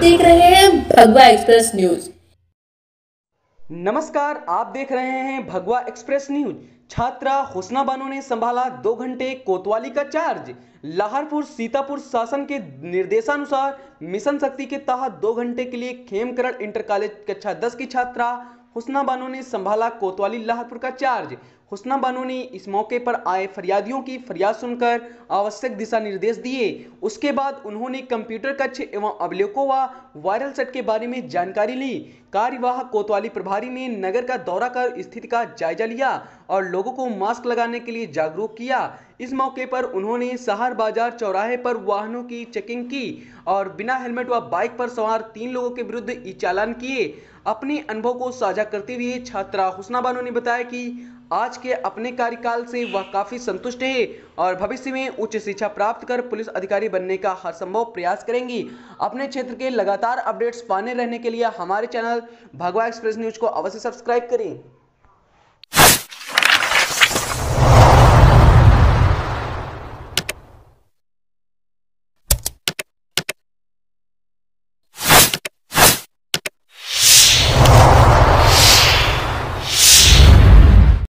देख रहे हैं भगवा एक्सप्रेस न्यूज नमस्कार आप देख रहे हैं भगवा एक्सप्रेस न्यूज छात्रा हुसना बानो ने संभाला दो घंटे कोतवाली का चार्ज लाहरपुर सीतापुर शासन के निर्देशानुसार मिशन शक्ति के तहत दो घंटे के लिए खेमकरण इंटर कॉलेज कक्षा दस की छात्रा हुसना बानो ने संभाला कोतवाली लाहरपुर का चार्ज हुसना बानो ने इस मौके पर आए फरियादियों की फरियाद सुनकर आवश्यक दिशा निर्देश दिए उसके बाद उन्होंने कंप्यूटर कक्ष एवं अभिलेखों व वायरल सेट के बारे में जानकारी ली कार्यवाह कोतवाली प्रभारी ने नगर का दौरा कर स्थिति का जायजा लिया और लोगों को मास्क लगाने के लिए जागरूक किया इस मौके पर उन्होंने सहार बाजार चौराहे पर वाहनों की चेकिंग की और बिना हेलमेट व बाइक पर सवार तीन लोगों के विरुद्ध ई चालान किए अपने अनुभव को साझा करते हुए छात्रा हुसना बानो ने बताया कि आज के अपने कार्यकाल से वह काफ़ी संतुष्ट है और भविष्य में उच्च शिक्षा प्राप्त कर पुलिस अधिकारी बनने का हर संभव प्रयास करेंगी अपने क्षेत्र के लगातार अपडेट्स पाने रहने के लिए हमारे चैनल भगवा एक्सप्रेस न्यूज को अवश्य सब्सक्राइब करें